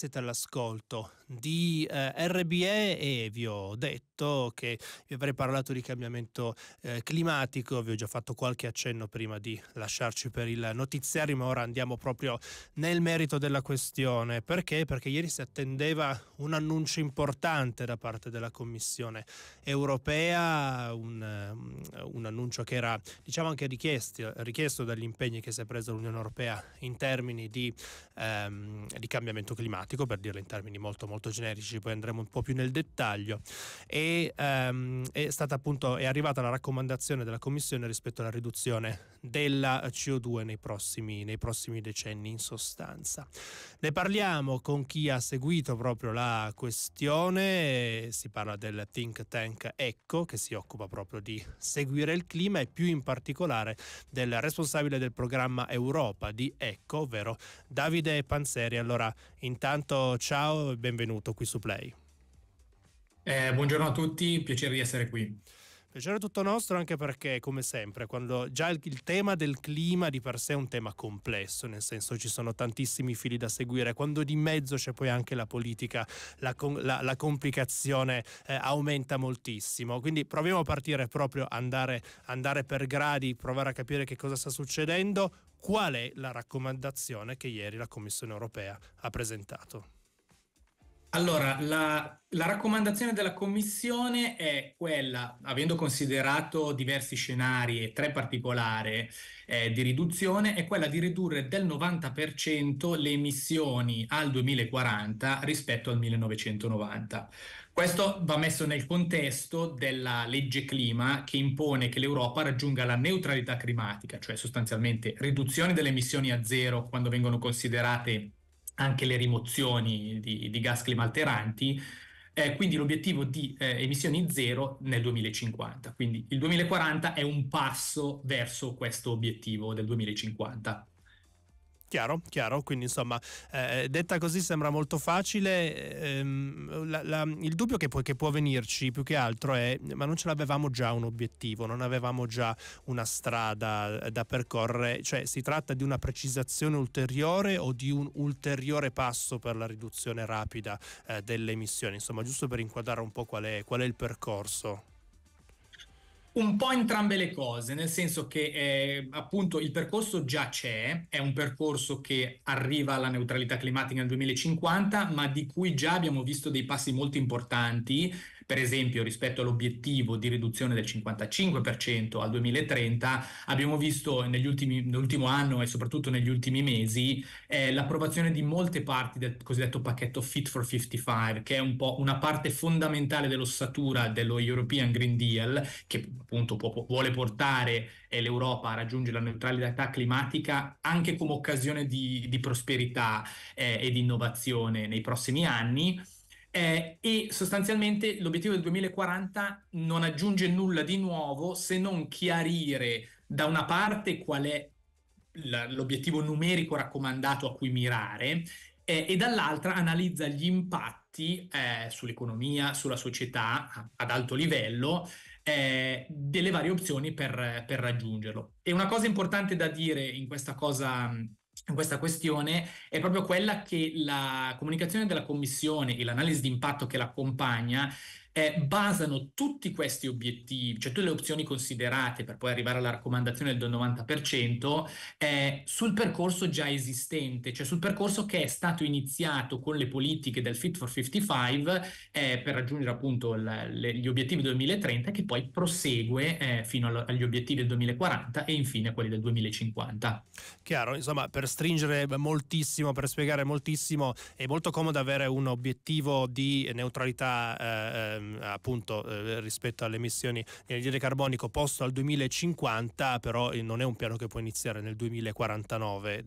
Grazie siete all'ascolto di eh, RBE e vi ho detto che vi avrei parlato di cambiamento eh, climatico, vi ho già fatto qualche accenno prima di lasciarci per il notiziario, ma ora andiamo proprio nel merito della questione. Perché? Perché ieri si attendeva un annuncio importante da parte della Commissione europea, un, mm, un annuncio che era diciamo anche richiesto, richiesto dagli impegni che si è presa l'Unione Europea in termini di, ehm, di cambiamento climatico, per dirlo in termini molto molto molto generici, poi andremo un po' più nel dettaglio. E ehm, è stata appunto è arrivata la raccomandazione della Commissione rispetto alla riduzione della CO2 nei prossimi, nei prossimi decenni, in sostanza. Ne parliamo con chi ha seguito proprio la questione, si parla del think tank Ecco, che si occupa proprio di seguire il clima e più in particolare del responsabile del programma Europa di Ecco, ovvero Davide Panzeri. Allora, intanto ciao e benvenuto benvenuto qui su Play. Eh, buongiorno a tutti, piacere di essere qui. Piacere tutto nostro anche perché, come sempre, quando già il, il, tema del clima di per sé è un tema complesso, nel senso ci sono tantissimi fili da seguire, quando di mezzo c'è poi anche la politica, la, la, la complicazione eh, aumenta moltissimo. Quindi proviamo a partire proprio, andare, andare per gradi, provare a capire che cosa sta succedendo, qual è la raccomandazione che ieri la Commissione europea ha presentato. Allora, la, la, raccomandazione della Commissione è quella, avendo considerato diversi scenari e tre particolari eh, di riduzione, è quella di ridurre del 90% le emissioni al 2040 rispetto al 1990. Questo va messo nel contesto della legge clima che impone che l'Europa raggiunga la neutralità climatica, cioè sostanzialmente riduzione delle emissioni a zero quando vengono considerate anche le rimozioni di, di gas climalteranti, eh, quindi l'obiettivo di eh, emissioni zero nel 2050. Quindi il 2040 è un passo verso questo obiettivo del 2050. Chiaro, chiaro, quindi insomma, eh, detta così sembra molto facile, ehm, la, la, il dubbio che può, che può, venirci più che altro è, ma non ce l'avevamo già un obiettivo, non avevamo già una strada eh, da percorrere, cioè si tratta di una precisazione ulteriore o di un ulteriore passo per la riduzione rapida eh, delle emissioni, insomma, giusto per inquadrare un po' qual è, qual è il percorso. Un po' entrambe le cose, nel senso che eh, appunto il percorso già c'è, è un percorso che arriva alla neutralità climatica nel 2050, ma di cui già abbiamo visto dei passi molto importanti per esempio, rispetto all'obiettivo di riduzione del 55% al 2030, abbiamo visto ultimi, nell'ultimo anno e soprattutto negli ultimi mesi eh, l'approvazione di molte parti del cosiddetto pacchetto Fit for 55, che è un po' una parte fondamentale dell'ossatura dello European Green Deal, che appunto può, vuole portare eh, l'Europa a raggiungere la neutralità climatica anche come occasione di, di prosperità eh, e di innovazione nei prossimi anni eh, e sostanzialmente l'obiettivo del 2040 non aggiunge nulla di nuovo se non chiarire da una parte qual è l- l'obiettivo numerico raccomandato a cui mirare eh, e dall'altra analizza gli impatti eh, sull'economia, sulla società ad alto livello eh, delle varie opzioni per, per raggiungerlo. E una cosa importante da dire in questa cosa in questa questione è proprio quella che la comunicazione della Commissione e l'analisi di impatto che l'accompagna eh, basano tutti questi obiettivi, cioè tutte le opzioni considerate per poi arrivare alla raccomandazione del 90%, eh, sul percorso già esistente, cioè sul percorso che è stato iniziato con le politiche del Fit for 55 eh, per raggiungere appunto l- le- gli obiettivi 2030 che poi prosegue eh, fino all- agli obiettivi del 2040 e infine quelli del 2050. Chiaro, insomma, per stringere moltissimo, per spiegare moltissimo, è molto comodo avere un obiettivo di neutralità eh, ehm, Ehm, appunto eh, rispetto alle emissioni di anidride carbonico posto al 2050, però eh, non è un piano che può iniziare nel 2049,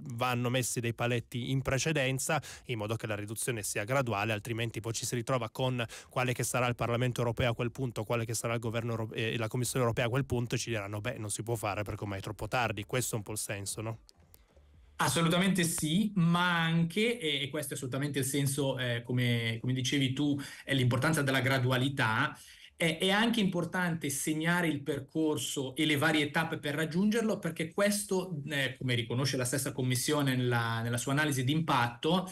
vanno messi dei paletti in precedenza in modo che la riduzione sia graduale, altrimenti poi ci si ritrova con quale che sarà il Parlamento europeo a quel punto, quale che sarà il governo e eh, la Commissione europea a quel punto e ci diranno beh non si può fare perché ormai è troppo tardi, questo è un po' il senso, no? Assolutamente sì, ma anche, e questo è assolutamente il senso, eh, come, come, dicevi tu, l'importanza della gradualità, eh, è anche importante segnare il percorso e le varie tappe per raggiungerlo, perché questo, eh, come riconosce la stessa Commissione nella, nella sua analisi d'impatto,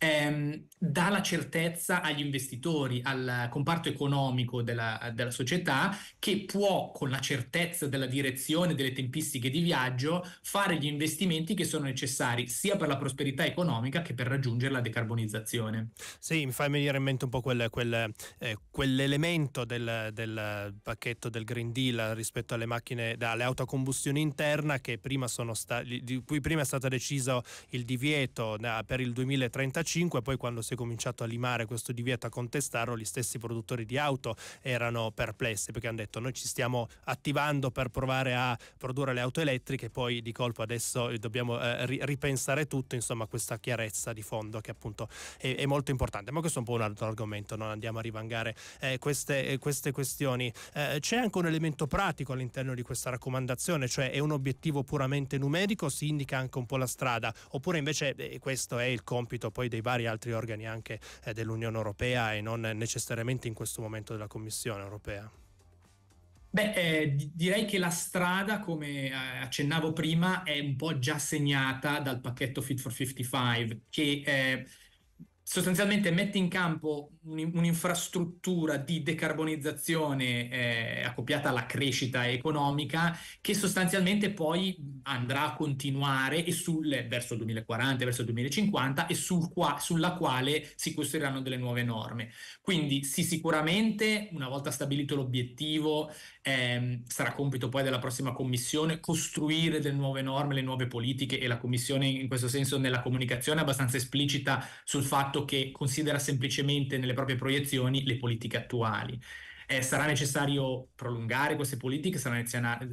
ehm, dà la certezza agli investitori, al comparto economico della, della, società, che può, con la certezza della direzione, delle tempistiche di viaggio, fare gli investimenti che sono necessari sia per la prosperità economica che per raggiungere la decarbonizzazione. Sì, mi fa venire in mente un po' quel, quel, eh, quell'elemento del, del, pacchetto del Green Deal rispetto alle macchine, alle auto a combustione interna che prima sono sta, di cui prima è stato deciso il divieto per il 2035 2005, poi quando si è cominciato a limare questo divieto, a contestarlo, gli stessi produttori di auto erano perplessi perché hanno detto noi ci stiamo attivando per provare a produrre le auto elettriche, poi di colpo adesso dobbiamo eh, ripensare tutto, insomma questa chiarezza di fondo che appunto è, è, molto importante, ma questo è un po' un altro argomento, non andiamo a rivangare eh, queste, eh, queste, questioni. Eh, c'è anche un elemento pratico all'interno di questa raccomandazione, cioè è un obiettivo puramente numerico, si indica anche un po' la strada, oppure invece eh, questo è il compito poi dei dei vari altri organi anche eh, dell'Unione Europea e non necessariamente in questo momento della Commissione Europea? Beh, eh, direi che la strada, come eh, accennavo prima, è un po' già segnata dal pacchetto Fit for 55, che eh, sostanzialmente mette in campo un, un'infrastruttura di decarbonizzazione eh, accoppiata alla crescita economica che sostanzialmente poi andrà a continuare sul, verso il 2040, verso il 2050 e sul qua, sulla quale si costruiranno delle nuove norme. Quindi sì, sicuramente una volta stabilito l'obiettivo eh, sarà compito poi della prossima commissione costruire delle nuove norme, le nuove politiche e la commissione in questo senso nella comunicazione è abbastanza esplicita sul fatto fatto che considera semplicemente nelle proprie proiezioni le politiche attuali. Eh, sarà necessario prolungare queste politiche, sarà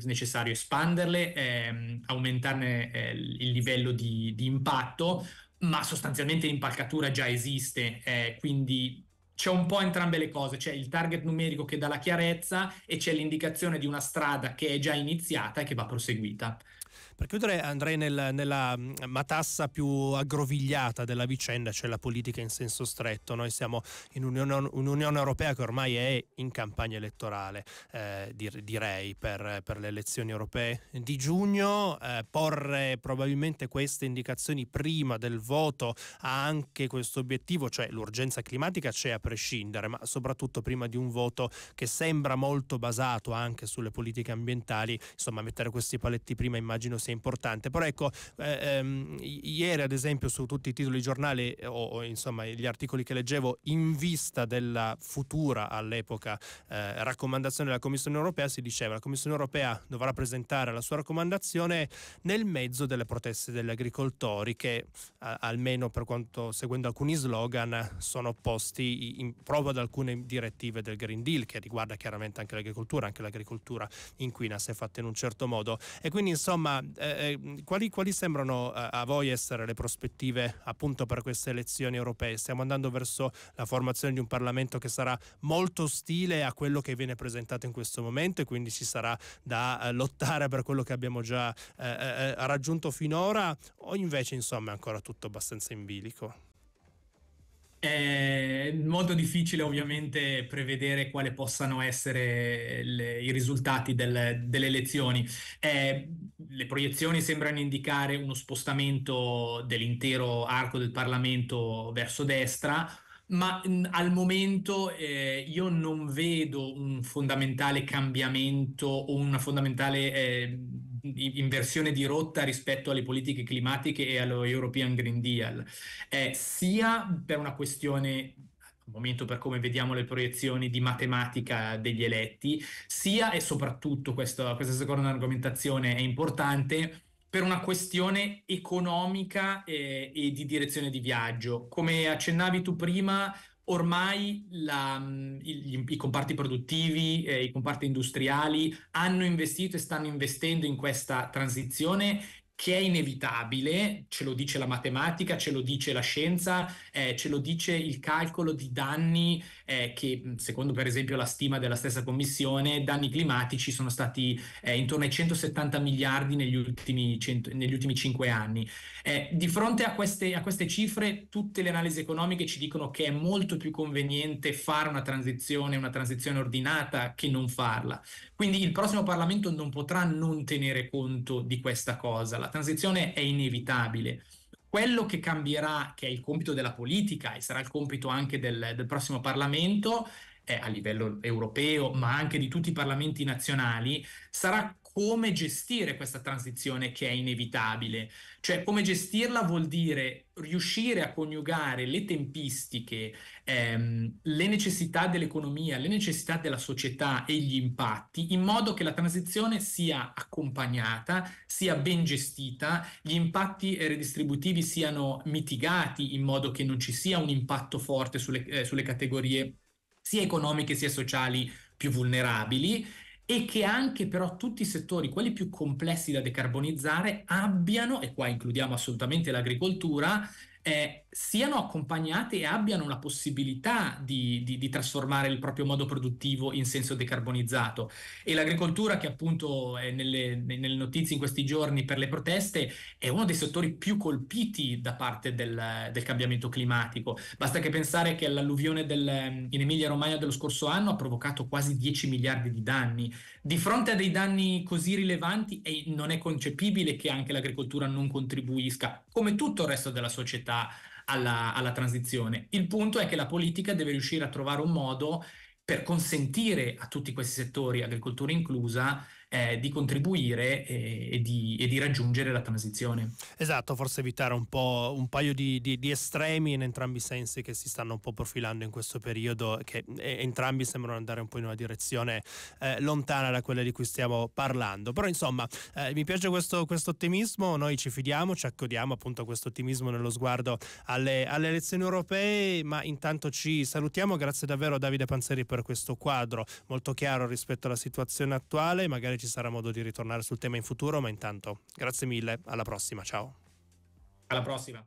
necessario espanderle, ehm, aumentarne eh, il livello di, di impatto, ma sostanzialmente l'impalcatura già esiste, eh, quindi c'è un po' entrambe le cose, c'è il target numerico che dà la chiarezza e c'è l'indicazione di una strada che è già iniziata e che va proseguita. Per chiudere andrei nel, nella mm, matassa più aggrovigliata della vicenda, cioè la politica in senso stretto. Noi siamo in un'Unione, un'unione Europea che ormai è in campagna elettorale, eh, direi, per, per, le elezioni europee di giugno. Eh, porre probabilmente queste indicazioni prima del voto ha anche questo obiettivo, cioè l'urgenza climatica c'è a prescindere, ma soprattutto prima di un voto che sembra molto basato anche sulle politiche ambientali, insomma mettere questi paletti prima immagino sia importante. Però ecco, eh, ehm, ieri ad esempio su tutti i titoli giornali eh, o, o, insomma gli articoli che leggevo in vista della futura all'epoca eh, raccomandazione della Commissione europea si diceva la Commissione europea dovrà presentare la sua raccomandazione nel mezzo delle proteste degli agricoltori che a, almeno per quanto seguendo alcuni slogan sono opposti in, proprio ad alcune direttive del Green Deal che riguarda chiaramente anche l'agricoltura, anche l'agricoltura inquina se fatta in un certo modo. E quindi insomma eh, eh, quali, quali, sembrano eh, a voi essere le prospettive appunto per queste elezioni europee? Stiamo andando verso la formazione di un Parlamento che sarà molto ostile a quello che viene presentato in questo momento e quindi ci sarà da eh, lottare per quello che abbiamo già eh, eh, raggiunto finora o invece insomma è ancora tutto abbastanza in bilico? È molto difficile ovviamente prevedere quali possano essere le, i risultati del, delle elezioni. Eh, le proiezioni sembrano indicare uno spostamento dell'intero arco del Parlamento verso destra, ma mh, mm, al momento eh, io non vedo un fondamentale cambiamento o una fondamentale... Eh, inversione di rotta rispetto alle politiche climatiche e allo European Green Deal, eh, sia per una questione al momento per come vediamo le proiezioni di matematica degli eletti, sia e soprattutto questo, questa seconda argomentazione è importante per una questione economica eh, e di direzione di viaggio. Come accennavi tu prima, ormai la, i, i, comparti produttivi, eh, i comparti industriali hanno investito e stanno investendo in questa transizione che è inevitabile, ce lo dice la matematica, ce lo dice la scienza, eh, ce lo dice il calcolo di danni eh, che, mm, secondo per esempio la stima della stessa commissione, danni climatici sono stati eh, intorno ai 170 miliardi negli ultimi, cento, negli ultimi 5 anni. Eh, di fronte a queste, a queste cifre, tutte le analisi economiche ci dicono che è molto più conveniente fare una transizione, una transizione ordinata, che non farla. Quindi il prossimo Parlamento non potrà non tenere conto di questa cosa la transizione è inevitabile. Quello che cambierà, che è il compito della politica e sarà il compito anche del, del prossimo Parlamento, eh, a livello europeo, ma anche di tutti i parlamenti nazionali, sarà come gestire questa transizione che è inevitabile. Cioè, come gestirla vuol dire riuscire a coniugare le tempistiche, ehm, le necessità dell'economia, le necessità della società e gli impatti, in modo che la transizione sia accompagnata, sia ben gestita, gli impatti eh, redistributivi siano mitigati in modo che non ci sia un impatto forte sulle, eh, sulle categorie sia economiche sia sociali più vulnerabili e che anche però tutti i settori, quelli più complessi da decarbonizzare, abbiano, e qua includiamo assolutamente l'agricoltura, eh, siano accompagnate e abbiano la possibilità di, di, di, trasformare il proprio modo produttivo in senso decarbonizzato. E l'agricoltura, che appunto è nelle, nelle notizie in questi giorni per le proteste, è uno dei settori più colpiti da parte del, del cambiamento climatico. Basta che pensare che l'alluvione del, in Emilia-Romagna dello scorso anno ha provocato quasi 10 miliardi di danni. Di fronte a dei danni così rilevanti, non è concepibile che anche l'agricoltura non contribuisca come tutto il resto della società alla, alla transizione. Il punto è che la politica deve riuscire a trovare un modo per consentire a tutti questi settori, agricoltura inclusa, eh, di contribuire e, eh, e, di, e, di, raggiungere la transizione. Esatto, forse evitare un po' un paio di, di, di, estremi in entrambi i sensi che si stanno un po' profilando in questo periodo, che eh, entrambi sembrano andare un po' in una direzione eh, lontana da quella di cui stiamo parlando. Però insomma, eh, mi piace questo, questo, ottimismo, noi ci fidiamo, ci accodiamo appunto a questo ottimismo nello sguardo alle, alle elezioni europee, ma intanto ci salutiamo, grazie davvero a Davide Panzeri per questo quadro molto chiaro rispetto alla situazione attuale, magari ci sarà modo di ritornare sul tema in futuro, ma intanto grazie mille, alla prossima, ciao. Alla prossima.